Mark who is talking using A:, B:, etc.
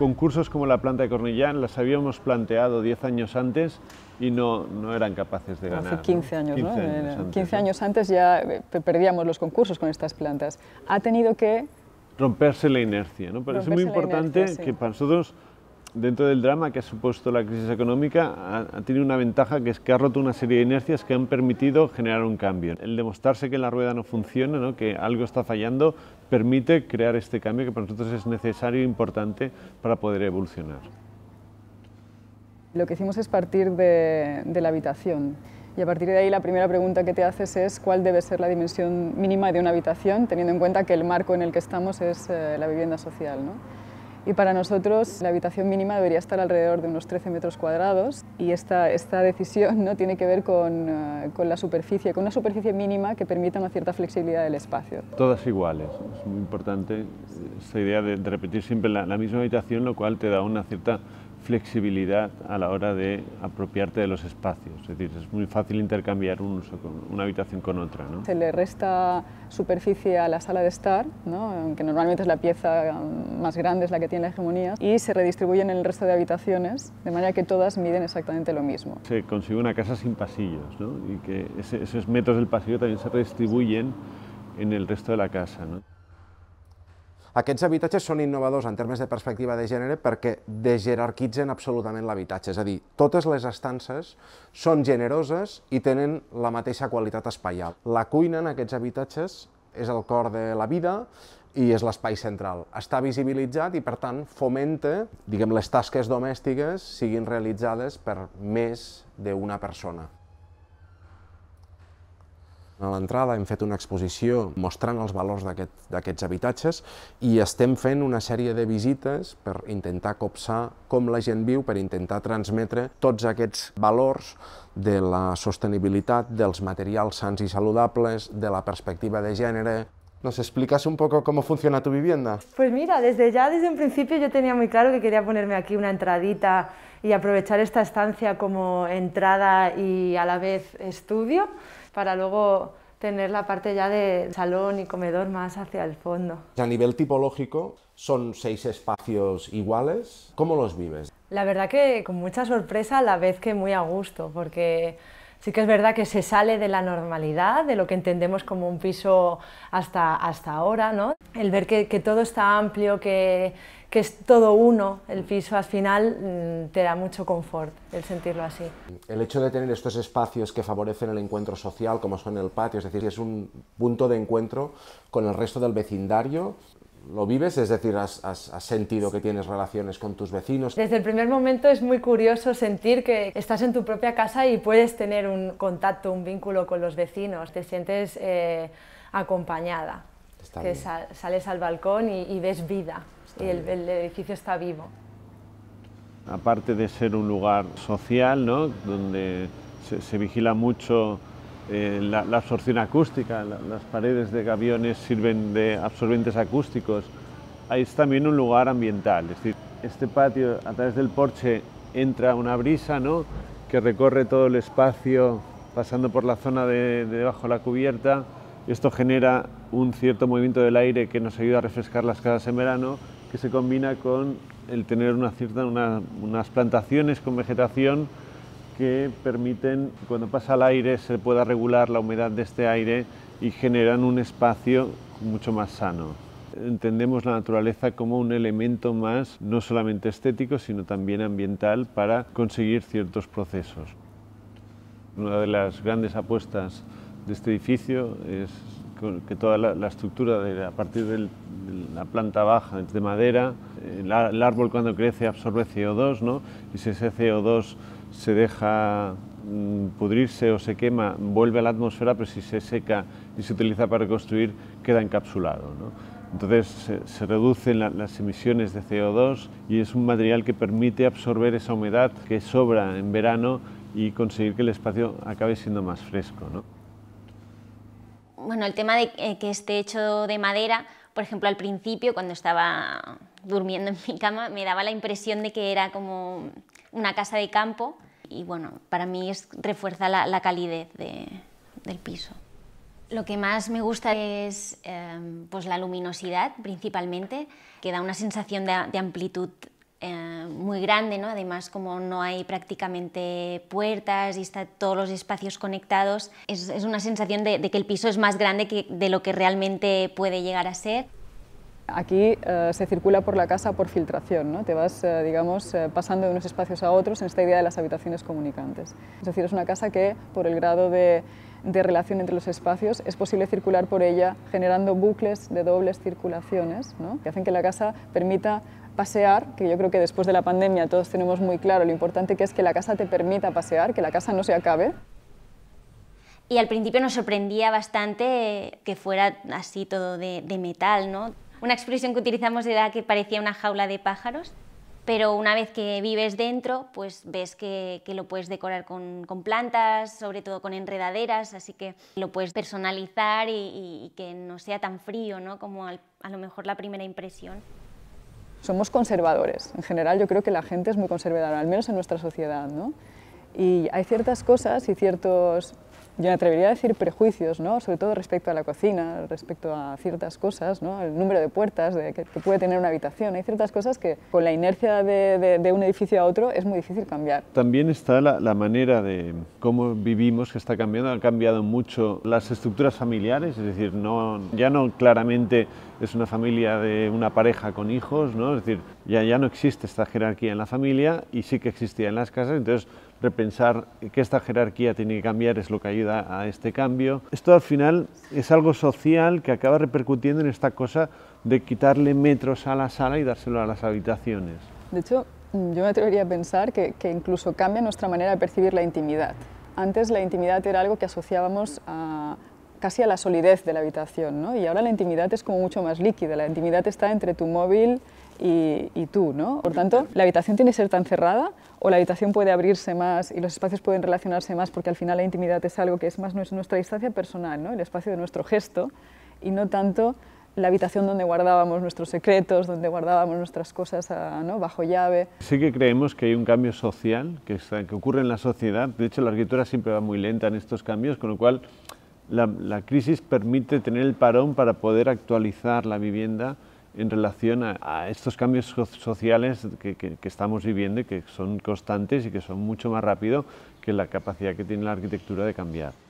A: concursos como la planta de Cornillán las habíamos planteado 10 años antes y no, no eran capaces de ganar. Hace 15 años, ¿no? 15
B: eh, años, antes, ya eh, perdíamos los concursos con estas plantas. Ha tenido que...
A: Romperse la inercia, ¿no? Pero es muy importante que para nosotros dentro del drama que ha supuesto la crisis económica, ha, tenido una ventaja que es que ha roto una serie de inercias que han permitido generar un cambio. El demostrarse que la rueda no funciona, que algo está fallando, permite crear este cambio que para nosotros es necesario e importante para poder evolucionar.
B: Lo que hicimos es partir de, la habitación. Y a partir de ahí la primera pregunta que te haces es cuál debe ser la dimensión mínima de una habitación, teniendo en cuenta que el marco en el que estamos es eh, la vivienda social. ¿no? Y para nosotros la habitación mínima debería estar alrededor de unos 13 metros cuadrados y esta, esta decisión ¿no? tiene que ver eh, con, la superficie, con una superficie mínima que permita una cierta flexibilidad del espacio.
A: Todas iguales, es muy importante esta idea de, repetir siempre la misma habitación, lo cual te da una cierta flexibilidad a la hora de apropiarte de los espacios. Es decir, es muy fácil intercambiar con una habitación con otra.
B: Se le resta superficie a la sala de estar, que normalmente es la pieza más grande, es la que tiene la hegemonía, y se redistribuyen en el resto de habitaciones, de manera que todas miden exactamente lo mismo.
A: Se consigue una casa sin pasillos y que esos metros del pasillo también se redistribuyen en el resto de la casa.
C: Aquests habitatges són innovadors en termes de perspectiva de gènere perquè desjerarquitzen absolutament l'habitatge, és a dir, totes les estances són generoses i tenen la mateixa qualitat espaial. La cuina en aquests habitatges és el cor de la vida i és l'espai central. Està visibilitzat i, per tant, fomenta diguem, les tasques domèstiques siguin realitzades per més d'una persona. A l'entrada hem fet una exposició mostrant els valors d'aquests habitatges i estem fent una sèrie de visites per intentar copsar com la gent viu, per intentar transmetre tots aquests valors de la sostenibilitat, dels materials sans i saludables, de la perspectiva de gènere, ¿Nos explicas un poco cómo funciona tu vivienda?
D: Pues mira, desde ya, desde un principio yo tenía muy claro que quería ponerme aquí una entradita y aprovechar esta estancia como entrada y a la vez estudio para luego tener la parte ya de salón y comedor más hacia el fondo.
C: A nivel tipológico, son seis espacios iguales. ¿Cómo los vives?
D: La verdad que con mucha sorpresa a la vez que muy a gusto, porque sí que es verdad que se sale de la normalidad, de lo que entendemos como un piso hasta, hasta ahora, ¿no? El ver que, que todo está amplio, que que es todo uno, el piso al final mm, te da mucho confort el sentirlo así.
C: El hecho de tener estos espacios que favorecen el encuentro social, como son el patio, es decir, es un punto de encuentro con el resto del vecindario, ¿Lo vives? Es decir, has, sentido que tienes relaciones con tus vecinos. Desde
D: el primer momento es muy curioso sentir que estás en tu propia casa y puedes tener un contacto, un vínculo con los vecinos. Te sientes eh, acompañada que sales al balcón y, ves vida, y el, edificio está vivo.
A: Aparte de ser un lugar social, ¿no? donde se, vigila mucho eh, la, absorción acústica, las paredes de gaviones sirven de absorbentes acústicos, ahí es también un lugar ambiental, es decir, este patio a través del porche entra una brisa que recorre todo el espacio pasando por la zona de, de debajo de la cubierta esto genera un cierto movimiento del aire que nos ayuda a refrescar las casas en verano, que se combina con el tener unas plantaciones con vegetación que permiten, cuando pasa el aire, se pueda regular la humedad de este aire y generan un espacio mucho más sano. Entendemos la naturaleza como un elemento más, no solamente estético, sino también ambiental, para conseguir ciertos procesos. Una de las grandes apuestas de este edificio es que toda la, estructura a partir de la planta baja es de madera, el, árbol cuando crece absorbe CO2 ¿no? y si ese CO2 se deja mm, pudrirse o se quema, vuelve a la atmósfera, pero si se seca y se utiliza para construir, queda encapsulado. ¿no? Entonces se, reducen las emisiones de CO2 y es un material que permite absorber esa humedad que sobra en verano y conseguir que el espacio acabe siendo más fresco. ¿no?
E: bueno, el tema de eh, que esté hecho de madera, por ejemplo, al principio, cuando estaba durmiendo en mi cama, me daba la impresión de que era como una casa de campo y bueno, para mí es, refuerza la, calidez del piso. Lo que más me gusta es em, pues la luminosidad, principalmente, que da una sensación de, de amplitud eh, muy grande, ¿no? además como no hay prácticamente puertas y están todos los espacios conectados, es, una sensación de, de, que el piso es más grande que, de lo que realmente puede llegar a ser.
B: Aquí eh, se circula por la casa por filtración, ¿no? te vas, eh, digamos, eh, pasando de unos espacios a otros en esta idea de las habitaciones comunicantes. Es decir, es una casa que, por el grado de, relación entre los espacios, es posible circular por ella generando bucles de dobles circulaciones, ¿no? que hacen que la casa permita pasear, que yo creo que después de la pandemia todos tenemos muy claro lo importante que es que la casa te permita pasear, que la casa no se acabe.
E: Y al principio nos sorprendía bastante que fuera así todo de, de metal, ¿no? una expresión que utilizamos era que parecía una jaula de pájaros, pero una vez que vives dentro, pues ves que, lo puedes decorar con, plantas, sobre todo con enredaderas, así que lo puedes personalizar y, que no sea tan frío ¿no? como a lo mejor la primera impresión.
B: Somos conservadores. En general yo creo que la gente es muy conservadora, al menos en nuestra sociedad. ¿no? Y hay ciertas cosas y ciertos yo me atrevería a decir prejuicios, sobre todo respecto a la cocina, respecto a ciertas cosas, ¿no? el número de puertas de, que, puede tener una habitación. Hay ciertas cosas que con la inercia de, un edificio a otro es muy difícil cambiar.
A: También está la, manera de cómo vivimos que está cambiando. Han cambiado mucho las estructuras familiares, es decir, no, ya no claramente es una familia de una pareja con hijos, ¿no? es decir, ya, ya no existe esta jerarquía en la familia y sí que existía en las casas, entonces repensar que esta jerarquía tiene que cambiar es lo que ayuda a este cambio. Esto al final es algo social que acaba repercutiendo en esta cosa de quitarle metros a la sala y dárselo a las habitaciones.
B: De hecho, yo me atrevería a pensar que incluso cambia nuestra manera de percibir la intimidad. Antes la intimidad era algo que asociábamos a casi a la solidez de la habitación, ¿no? Y ahora la intimidad es como mucho más líquida, la intimidad está entre tu móvil y, tú, ¿no? Por tanto, la habitación tiene que ser tan cerrada o la habitación puede abrirse más y los espacios pueden relacionarse más porque al final la intimidad es algo que es más nuestra distancia personal, ¿no? El espacio de nuestro gesto y no tanto la habitación donde guardábamos nuestros secretos, donde guardábamos nuestras cosas ah, ¿no? bajo llave.
A: Sí que creemos que hay un cambio social que, está, que ocurre en la sociedad. De hecho, la arquitectura siempre va muy lenta en estos cambios, con lo cual la, crisis permite tener el parón para poder actualizar la vivienda en relación a, estos cambios sociales que, que, estamos viviendo y que son constantes y que son mucho más rápido que la capacidad que tiene la arquitectura de cambiar.